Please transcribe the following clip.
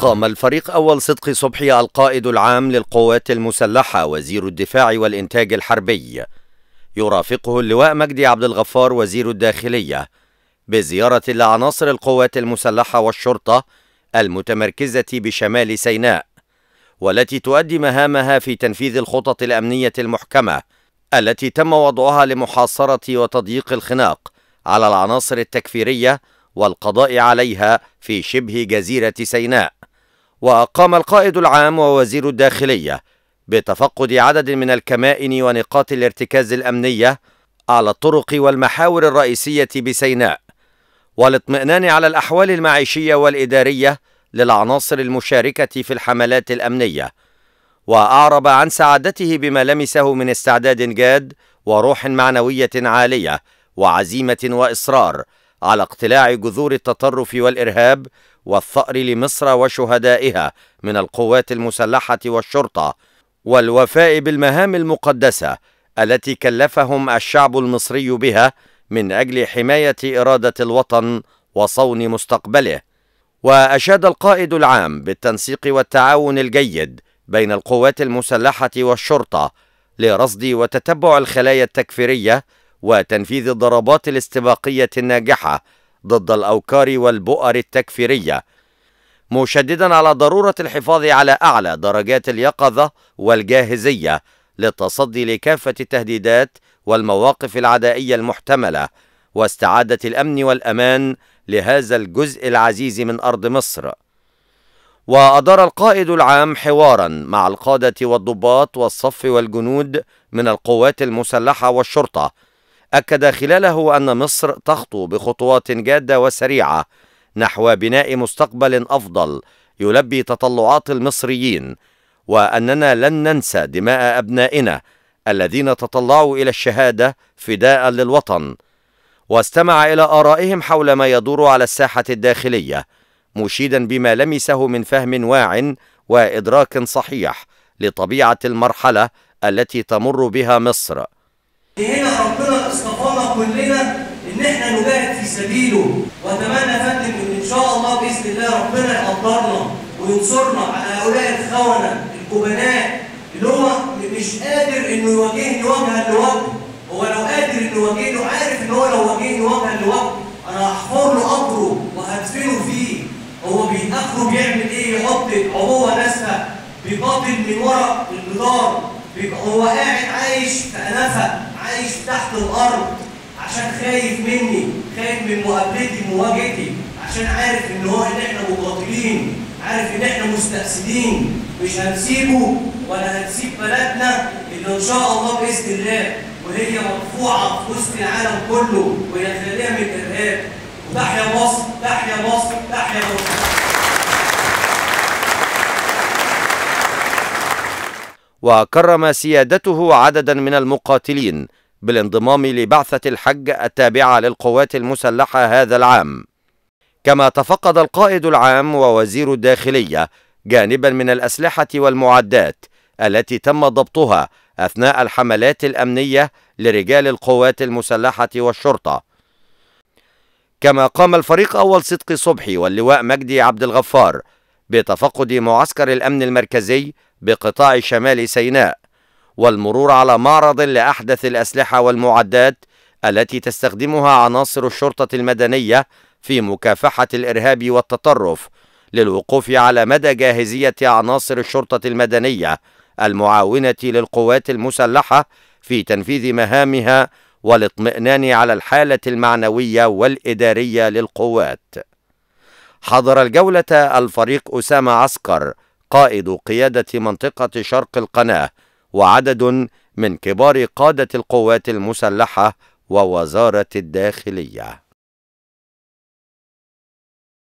قام الفريق أول صدقي صبحي القائد العام للقوات المسلحة وزير الدفاع والإنتاج الحربي يرافقه اللواء مجدي عبد الغفار وزير الداخلية بزيارة لعناصر القوات المسلحة والشرطة المتمركزة بشمال سيناء والتي تؤدي مهامها في تنفيذ الخطط الأمنية المحكمة التي تم وضعها لمحاصرة وتضييق الخناق على العناصر التكفيرية والقضاء عليها في شبه جزيرة سيناء وقام القائد العام ووزير الداخلية بتفقد عدد من الكمائن ونقاط الارتكاز الأمنية على الطرق والمحاور الرئيسية بسيناء والاطمئنان على الأحوال المعيشية والإدارية للعناصر المشاركة في الحملات الأمنية وأعرب عن سعادته بما لمسه من استعداد جاد وروح معنوية عالية وعزيمة وإصرار على اقتلاع جذور التطرف والإرهاب والثأر لمصر وشهدائها من القوات المسلحة والشرطة والوفاء بالمهام المقدسة التي كلفهم الشعب المصري بها من أجل حماية إرادة الوطن وصون مستقبله وأشاد القائد العام بالتنسيق والتعاون الجيد بين القوات المسلحة والشرطة لرصد وتتبع الخلايا التكفيرية وتنفيذ الضربات الاستباقية الناجحة ضد الأوكار والبؤر التكفيرية مشددا على ضرورة الحفاظ على أعلى درجات اليقظة والجاهزية للتصدي لكافة التهديدات والمواقف العدائية المحتملة واستعادة الأمن والأمان لهذا الجزء العزيز من أرض مصر وأدار القائد العام حوارا مع القادة والضباط والصف والجنود من القوات المسلحة والشرطة أكد خلاله أن مصر تخطو بخطوات جادة وسريعة نحو بناء مستقبل أفضل يلبي تطلعات المصريين وأننا لن ننسى دماء أبنائنا الذين تطلعوا إلى الشهادة فداء للوطن واستمع إلى آرائهم حول ما يدور على الساحة الداخلية مشيدا بما لمسه من فهم واع وإدراك صحيح لطبيعة المرحلة التي تمر بها مصر هنا ربنا اصطفانا كلنا ان احنا نجاهد في سبيله واتمنى يا فندم ان ان شاء الله باذن الله ربنا يقدرنا وينصرنا على هؤلاء الخونه الكبناء اللي هو مش قادر انه يواجهني وجها لوجه هو لو قادر انه يواجهني عارف ان هو لو واجهني وجها لوجه انا هحفر له قبره وهدفنه فيه هو بيتاخره بيعمل ايه؟ يحط عبوه ناسفه بيقاتل من ورا الجدار بيبقى هو قاعد عايش في انفه عايش تحت الارض عشان خايف مني خايف من مقابلتي مواجهتي عشان عارف ان هو ان احنا مقاتلين عارف ان احنا مستأسدين مش هنسيبه ولا هنسيب بلدنا اللي ان شاء الله باذن الله وهي مرفوعه في وسط العالم كله وهي خاليه من الارهاب تحيا مصر تحيا مصر تحيا مصر وكرم سيادته عددا من المقاتلين بالانضمام لبعثة الحج التابعة للقوات المسلحة هذا العام كما تفقد القائد العام ووزير الداخلية جانبا من الأسلحة والمعدات التي تم ضبطها أثناء الحملات الأمنية لرجال القوات المسلحة والشرطة كما قام الفريق أول صدقي صبحي واللواء مجدي عبد الغفار بتفقد معسكر الأمن المركزي بقطاع شمال سيناء والمرور على معرض لأحدث الأسلحة والمعدات التي تستخدمها عناصر الشرطة المدنية في مكافحة الإرهاب والتطرف للوقوف على مدى جاهزية عناصر الشرطة المدنية المعاونة للقوات المسلحة في تنفيذ مهامها والاطمئنان على الحالة المعنوية والإدارية للقوات حضر الجولة الفريق أسامة عسكر قائد قيادة منطقة شرق القناة وعدد من كبار قادة القوات المسلحة ووزارة الداخلية